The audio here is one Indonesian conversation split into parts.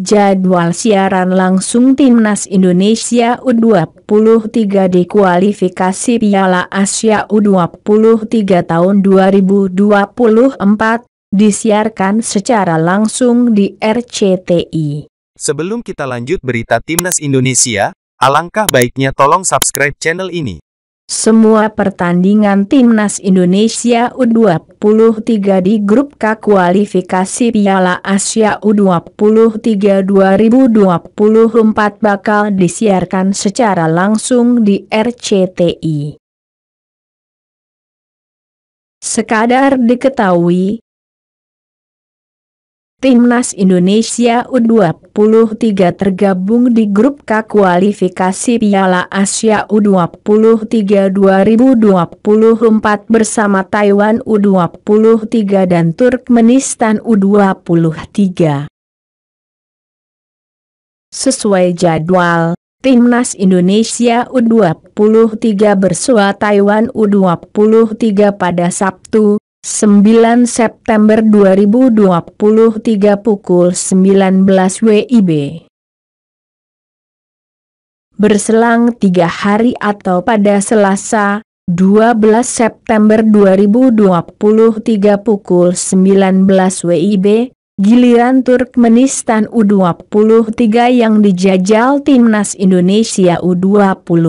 Jadwal siaran langsung Timnas Indonesia U23 di kualifikasi Piala Asia U23 tahun 2024, disiarkan secara langsung di RCTI. Sebelum kita lanjut berita Timnas Indonesia, alangkah baiknya tolong subscribe channel ini. Semua pertandingan Timnas Indonesia U23 di grup K kualifikasi Piala Asia U23 2024 bakal disiarkan secara langsung di RCTI. Sekadar diketahui, Timnas Indonesia U23 tergabung di grup K kualifikasi Piala Asia U23 2024 bersama Taiwan U23 dan Turkmenistan U23. Sesuai jadwal, Timnas Indonesia U23 bersua Taiwan U23 pada Sabtu, 9 September 2023 pukul 19 WIB. Berselang tiga hari atau pada Selasa, 12 September 2023 pukul 19 WIB, giliran Turkmenistan U23 yang dijajal Timnas Indonesia U23.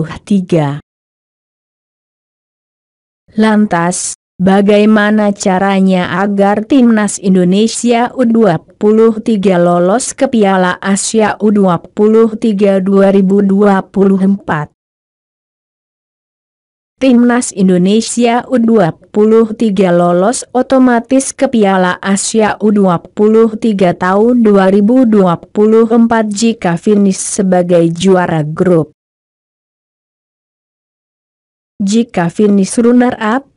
Lantas, Bagaimana caranya agar timnas Indonesia U23 lolos ke Piala Asia U23 2024? Timnas Indonesia U23 lolos otomatis ke Piala Asia U23 tahun 2024 jika finish sebagai juara grup. Jika finish runner-up,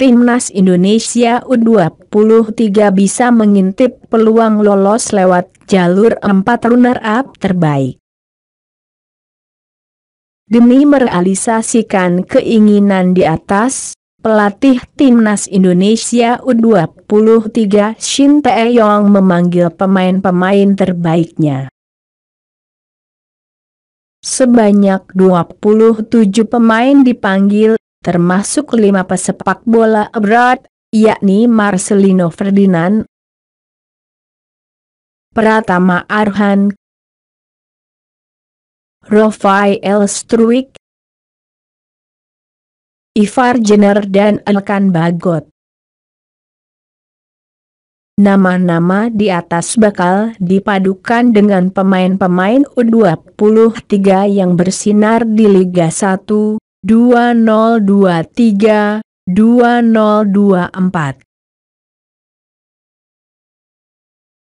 Timnas Indonesia U23 bisa mengintip peluang lolos lewat jalur 4 runner-up terbaik. Demi merealisasikan keinginan di atas, pelatih Timnas Indonesia U23 Shin Tae-yong memanggil pemain-pemain terbaiknya. Sebanyak 27 pemain dipanggil termasuk lima pesepak bola berat, yakni Marcelino Ferdinand, Pratama Arhan, Rafael Struik, Ivar Jenner dan Elkan Bagot. Nama-nama di atas bakal dipadukan dengan pemain-pemain U23 yang bersinar di Liga 1, 2023 2024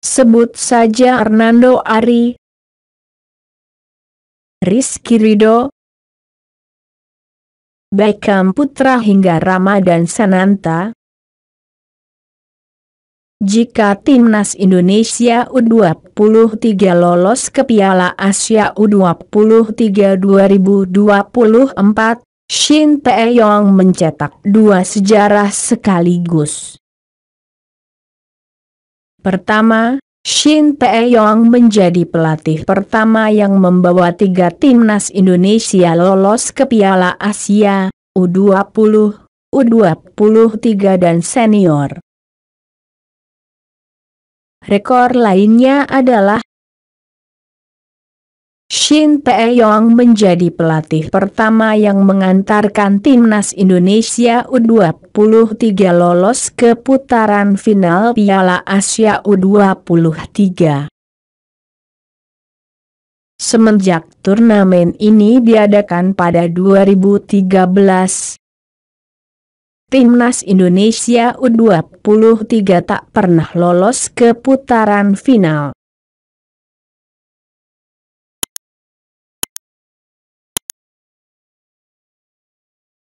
Sebut saja Hernando Ari, Rizky Rido, Beckham Putra hingga Ramadan Sananta, jika timnas Indonesia U23 lolos ke Piala Asia U23 2024, Shin Tae-yong mencetak dua sejarah sekaligus. Pertama, Shin Tae-yong menjadi pelatih pertama yang membawa tiga timnas Indonesia lolos ke Piala Asia, U20, U23 dan senior. Rekor lainnya adalah Shin Taeyong menjadi pelatih pertama yang mengantarkan timnas Indonesia U23 lolos ke putaran final Piala Asia U23. Semenjak turnamen ini diadakan pada 2013, Timnas Indonesia U23 tak pernah lolos ke putaran final.